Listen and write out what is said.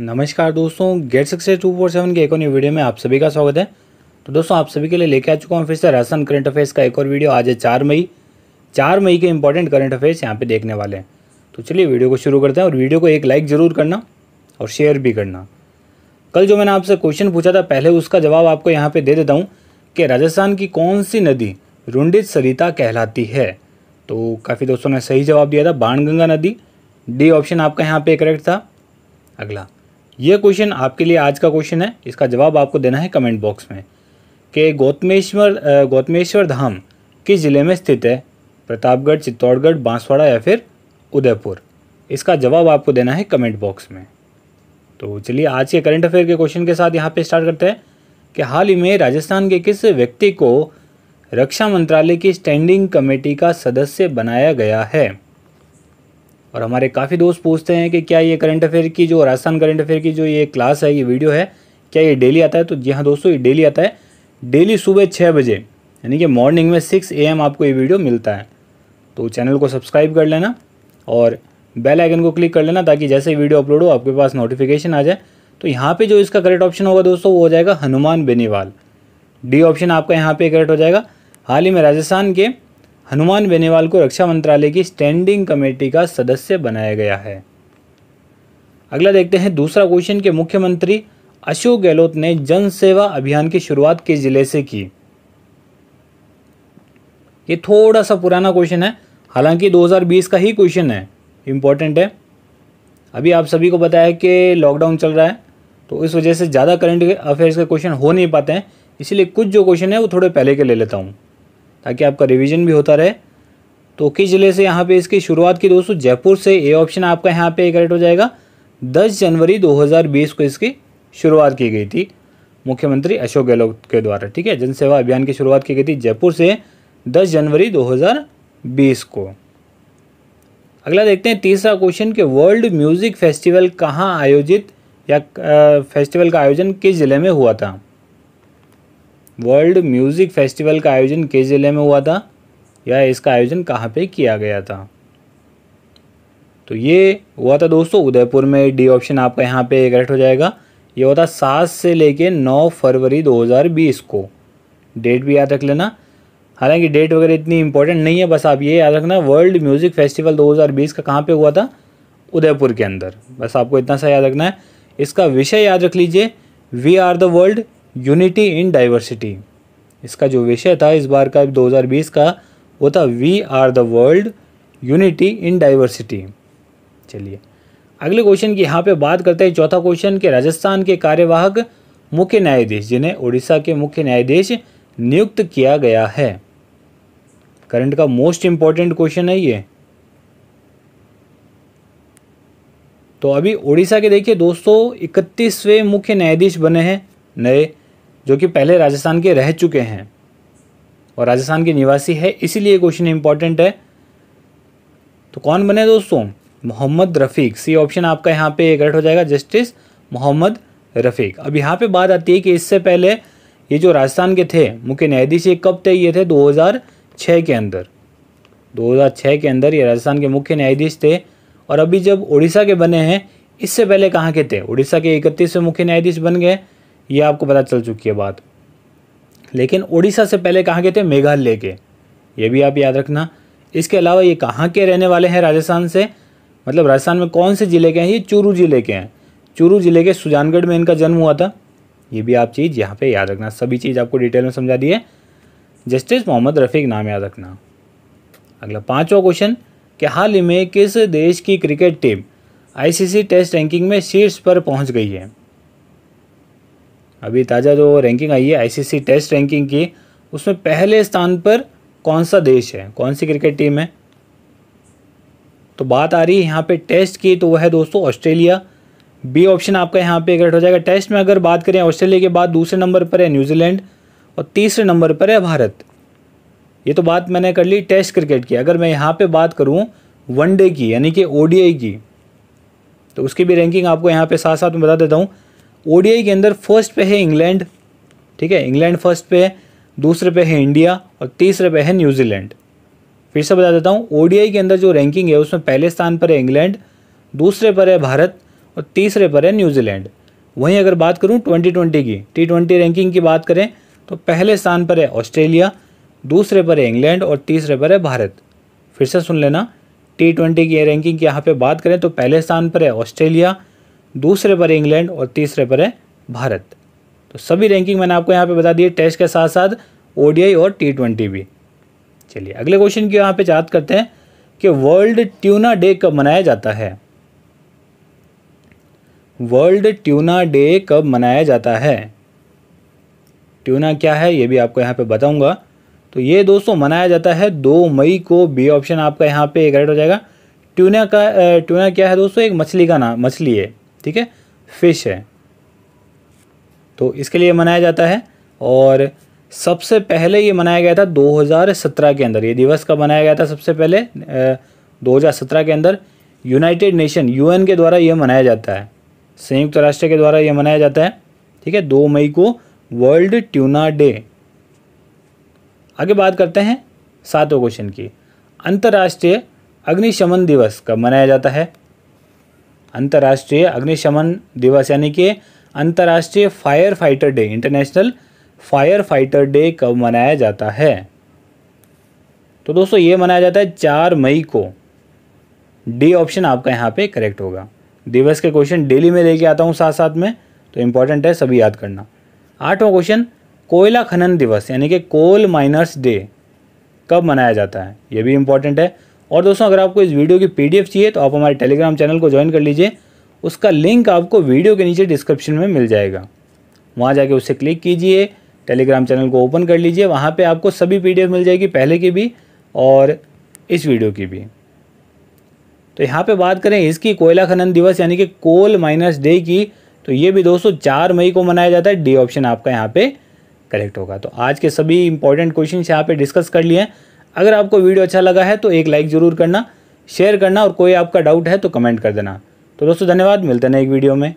नमस्कार दोस्तों get success two four seven के एक और न्यू वीडियो में आप सभी का स्वागत है तो दोस्तों आप सभी के लिए लेके आ चुका हूँ फिर से राशन करंट अफेयर्स का एक और वीडियो आज है चार मई चार मई के इंपॉर्टेंट करंट अफेयर्स यहाँ पे देखने वाले हैं तो चलिए वीडियो को शुरू करते हैं और वीडियो को एक लाइक ज़रूर करना और शेयर भी करना कल जो मैंने आपसे क्वेश्चन पूछा था पहले उसका जवाब आपको यहाँ पर दे देता हूँ कि राजस्थान की कौन सी नदी रुंडित सरिता कहलाती है तो काफ़ी दोस्तों ने सही जवाब दिया था बाणगंगा नदी डी ऑप्शन आपका यहाँ पे करेक्ट था अगला यह क्वेश्चन आपके लिए आज का क्वेश्चन है इसका जवाब आपको देना है कमेंट बॉक्स में कि गौतमेश्वर गौतमेश्वर धाम किस ज़िले में स्थित है प्रतापगढ़ चित्तौड़गढ़ बांसवाड़ा या फिर उदयपुर इसका जवाब आपको देना है कमेंट बॉक्स में तो चलिए आज के करंट अफेयर के क्वेश्चन के साथ यहाँ पे स्टार्ट करते हैं कि हाल ही में राजस्थान के किस व्यक्ति को रक्षा मंत्रालय की स्टैंडिंग कमेटी का सदस्य बनाया गया है और हमारे काफ़ी दोस्त पूछते हैं कि क्या ये करंट अफेयर की जो राजस्थान करंट अफेयर की जो ये क्लास है ये वीडियो है क्या ये डेली आता है तो जी हाँ दोस्तों ये डेली आता है डेली सुबह छः बजे यानी कि मॉर्निंग में सिक्स ए आपको ये वीडियो मिलता है तो चैनल को सब्सक्राइब कर लेना और बेल आइकन को क्लिक कर लेना ताकि जैसे वीडियो अपलोड हो आपके पास नोटिफिकेशन आ जाए तो यहाँ पे जो इसका करेक्ट ऑप्शन होगा दोस्तों वो हो जाएगा हनुमान बेनीवाल डी ऑप्शन आपका यहाँ पे करेक्ट हो जाएगा हाल ही में राजस्थान के हनुमान बेनीवाल को रक्षा मंत्रालय की स्टैंडिंग कमेटी का सदस्य बनाया गया है अगला देखते हैं दूसरा क्वेश्चन के मुख्यमंत्री अशोक गहलोत ने जन सेवा अभियान की शुरुआत किस जिले से की ये थोड़ा सा पुराना क्वेश्चन है हालांकि 2020 का ही क्वेश्चन है इम्पोर्टेंट है अभी आप सभी को पता है कि लॉकडाउन चल रहा है तो इस वजह से ज़्यादा करंट अफेयर्स के क्वेश्चन हो नहीं पाते हैं इसीलिए कुछ जो क्वेश्चन है वो थोड़े पहले के ले लेता हूँ ताकि आपका रिविजन भी होता रहे तो किस ज़िले से यहाँ पे इसकी शुरुआत की दोस्तों जयपुर से ए ऑप्शन आपका यहाँ पे करेक्ट हो जाएगा 10 जनवरी 2020 को इसकी शुरुआत की गई थी मुख्यमंत्री अशोक गहलोत के द्वारा ठीक है जनसेवा अभियान की शुरुआत की गई थी जयपुर से 10 जनवरी 2020 को अगला देखते हैं तीसरा क्वेश्चन कि वर्ल्ड म्यूज़िक फेस्टिवल कहाँ आयोजित या फेस्टिवल का आयोजन किस ज़िले में हुआ था वर्ल्ड म्यूज़िक फेस्टिवल का आयोजन किस ज़िले में हुआ था या इसका आयोजन कहाँ पे किया गया था तो ये हुआ था दोस्तों उदयपुर में डी ऑप्शन आपका यहाँ पे करेक्ट हो जाएगा ये हुआ था सात से लेके नौ फरवरी 2020 को डेट भी याद रख लेना हालांकि डेट वगैरह इतनी इंपॉर्टेंट नहीं है बस आप ये याद रखना वर्ल्ड म्यूज़िक फेस्टिवल 2020 का कहाँ पे हुआ था उदयपुर के अंदर बस आपको इतना सा याद रखना है इसका विषय याद रख लीजिए we are the world unity in diversity इसका जो विषय था इस बार का 2020 का वो था we are the world unity in diversity चलिए अगले क्वेश्चन की यहाँ पे बात करते हैं चौथा क्वेश्चन के राजस्थान के कार्यवाहक मुख्य न्यायाधीश जिन्हें उड़ीसा के मुख्य न्यायाधीश नियुक्त किया गया है करंट का मोस्ट इम्पॉर्टेंट क्वेश्चन है ये तो अभी उड़ीसा के देखिए दोस्तों इकतीसवें मुख्य न्यायाधीश बने हैं नए जो कि पहले राजस्थान के रह चुके हैं और राजस्थान के निवासी है इसीलिए क्वेश्चन इंपॉर्टेंट है तो कौन बने दोस्तों मोहम्मद रफ़ीक सी ऑप्शन आपका यहाँ पे करेक्ट हो जाएगा जस्टिस मोहम्मद रफ़ीक अब यहाँ पे बात आती है कि इससे पहले ये जो राजस्थान के थे मुख्य न्यायाधीश ये कब थे ये थे 2006 के अंदर 2006 के अंदर ये राजस्थान के मुख्य न्यायाधीश थे और अभी जब उड़ीसा के बने हैं इससे पहले कहाँ के थे उड़ीसा के इकतीसवें मुख्य न्यायाधीश बन गए ये आपको पता चल चुकी है बात लेकिन उड़ीसा से पहले कहाँ गए थे मेघालय के ये भी आप याद रखना इसके अलावा ये कहाँ के रहने वाले हैं राजस्थान से मतलब राजस्थान में कौन से ज़िले के हैं ये चूरू ज़िले के हैं चूरू ज़िले के सुजानगढ़ में इनका जन्म हुआ था ये भी आप चीज़ यहाँ पे याद रखना सभी चीज़ आपको डिटेल में समझा दी है जस्टिस मोहम्मद रफ़ीक नाम याद रखना अगला पाँचवा क्वेश्चन कि हाल ही में किस देश की cricket team ICC test ranking में शीर्ष पर पहुंच गई है अभी ताज़ा जो रैंकिंग आई है आईसीसी टेस्ट रैंकिंग की उसमें पहले स्थान पर कौन सा देश है कौन सी क्रिकेट टीम है तो बात आ रही है यहाँ पे टेस्ट की तो वह है दोस्तों ऑस्ट्रेलिया बी ऑप्शन आपका यहाँ पे करेक्ट हो जाएगा टेस्ट में अगर बात करें ऑस्ट्रेलिया के बाद दूसरे नंबर पर है न्यूजीलैंड और तीसरे नंबर पर है भारत ये तो बात मैंने कर ली टेस्ट क्रिकेट की अगर मैं यहाँ पे बात करूँ वनडे की यानी कि ओडीआई की तो उसकी भी रैंकिंग आपको यहाँ पे साथ साथ में बता देता हूँ ओडीआई के अंदर फर्स्ट पे है इंग्लैंड ठीक है इंग्लैंड फर्स्ट पे है दूसरे पे है इंडिया और तीसरे पे है न्यूजीलैंड फिर से बता देता हूँ ओडीआई के अंदर जो रैंकिंग है उसमें पहले स्थान पर है इंग्लैंड दूसरे पर है भारत और तीसरे पर है न्यूजीलैंड वहीं अगर बात करूँ ट्वेंटी ट्वेंटी की टी ट्वेंटी रैंकिंग की बात करें तो पहले स्थान पर है ऑस्ट्रेलिया दूसरे पर है इंग्लैंड और तीसरे पर है भारत फिर से सुन लेना टी ट्वेंटी की रैंकिंग की यहाँ पे बात करें तो पहले स्थान पर है ऑस्ट्रेलिया दूसरे पर इंग्लैंड और तीसरे पर है भारत तो सभी रैंकिंग मैंने आपको यहाँ पे बता दी है टेस्ट के साथ साथ ओडीआई और टी ट्वेंटी भी चलिए अगले क्वेश्चन की यहाँ पे याद करते हैं कि वर्ल्ड ट्यूना डे कब मनाया जाता है वर्ल्ड ट्यूना डे कब मनाया जाता है ट्यूना क्या है ये भी आपको यहाँ पे बताऊंगा तो ये दोस्तों मनाया जाता है दो मई को बी ऑप्शन आपका यहाँ पे करेक्ट हो जाएगा ट्यूना का ट्यूना क्या है दोस्तों एक मछली का नाम मछली है ठीक है फिश है तो इसके लिए मनाया जाता है और सबसे पहले ये मनाया गया था 2017 के अंदर ये दिवस कब मनाया गया था सबसे पहले ए, 2017 के अंदर यूनाइटेड नेशन यूएन के द्वारा यह मनाया जाता है संयुक्त राष्ट्र के द्वारा यह मनाया जाता है ठीक है दो मई को वर्ल्ड ट्यूना डे आगे बात करते हैं सातवें क्वेश्चन की अंतर्राष्ट्रीय अग्निशमन दिवस कब मनाया जाता है अंतर्राष्ट्रीय अग्निशमन दिवस यानी कि अंतर्राष्ट्रीय fire fighter day international fire fighter day कब मनाया जाता है तो दोस्तों ये मनाया जाता है चार मई को डी ऑप्शन आपका यहाँ पे करेक्ट होगा दिवस के क्वेश्चन डेली में लेके आता हूँ साथ साथ में तो इम्पॉर्टेंट है सभी याद करना आठवां क्वेश्चन कोयला खनन दिवस यानी कि कोल माइनर्स डे कब मनाया जाता है ये भी इम्पॉर्टेंट है और दोस्तों अगर आपको इस वीडियो की पीडीएफ चाहिए तो आप हमारे टेलीग्राम चैनल को ज्वाइन कर लीजिए उसका लिंक आपको वीडियो के नीचे डिस्क्रिप्शन में मिल जाएगा वहाँ जाके उससे क्लिक कीजिए टेलीग्राम चैनल को ओपन कर लीजिए वहाँ पर आपको सभी पी मिल जाएगी पहले की भी और इस वीडियो की भी तो यहाँ पर बात करें इसकी कोयला खनन दिवस यानी कि कोल माइनस डे की तो ये भी दोस्तों चार मई को मनाया जाता है डी ऑप्शन आपका यहाँ पे करेक्ट होगा तो आज के सभी इंपॉर्टेंट क्वेश्चन यहाँ पे डिस्कस कर लिए हैं अगर आपको वीडियो अच्छा लगा है तो एक लाइक ज़रूर करना शेयर करना और कोई आपका डाउट है तो कमेंट कर देना तो दोस्तों धन्यवाद मिलते हैं एक वीडियो में